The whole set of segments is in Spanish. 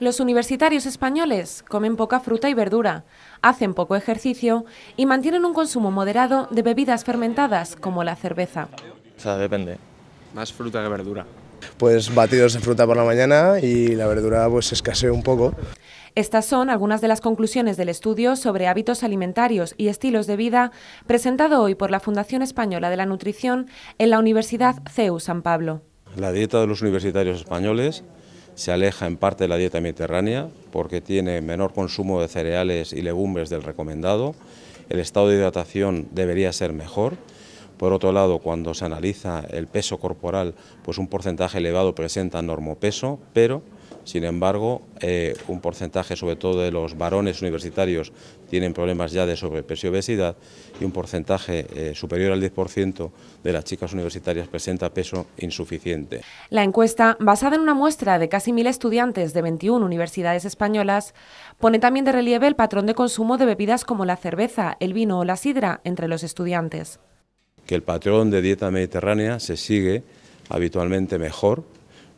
Los universitarios españoles comen poca fruta y verdura, hacen poco ejercicio y mantienen un consumo moderado de bebidas fermentadas como la cerveza. O sea, depende. Más fruta que verdura. Pues batidos de fruta por la mañana y la verdura pues escasea un poco. Estas son algunas de las conclusiones del estudio sobre hábitos alimentarios y estilos de vida presentado hoy por la Fundación Española de la Nutrición en la Universidad CEU San Pablo. La dieta de los universitarios españoles se aleja en parte de la dieta mediterránea porque tiene menor consumo de cereales y legumbres del recomendado, el estado de hidratación debería ser mejor, por otro lado, cuando se analiza el peso corporal, pues un porcentaje elevado presenta normopeso, pero sin embargo, eh, un porcentaje, sobre todo de los varones universitarios, tienen problemas ya de sobrepeso y obesidad y un porcentaje eh, superior al 10% de las chicas universitarias presenta peso insuficiente. La encuesta, basada en una muestra de casi 1.000 estudiantes de 21 universidades españolas, pone también de relieve el patrón de consumo de bebidas como la cerveza, el vino o la sidra entre los estudiantes. Que el patrón de dieta mediterránea se sigue habitualmente mejor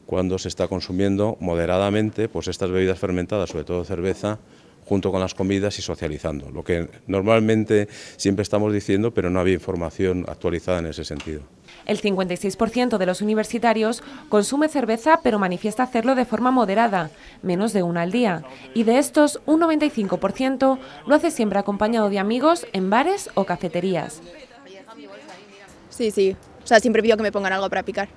cuando se está consumiendo moderadamente pues estas bebidas fermentadas, sobre todo cerveza, junto con las comidas y socializando, lo que normalmente siempre estamos diciendo, pero no había información actualizada en ese sentido. El 56% de los universitarios consume cerveza, pero manifiesta hacerlo de forma moderada, menos de una al día, y de estos un 95% lo hace siempre acompañado de amigos en bares o cafeterías. Sí, sí, o sea, siempre pido que me pongan algo para picar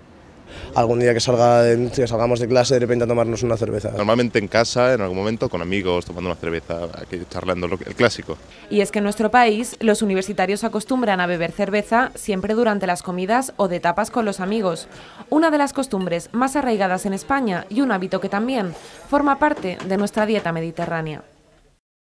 algún día que, salga salgamos de clase de repente a tomarnos una cerveza. Normalmente en casa, en algún momento, con amigos, tomando una cerveza, aquí charlando, el clásico. Y es que en nuestro país los universitarios acostumbran a beber cerveza siempre durante las comidas o de tapas con los amigos. Una de las costumbres más arraigadas en España y un hábito que también forma parte de nuestra dieta mediterránea.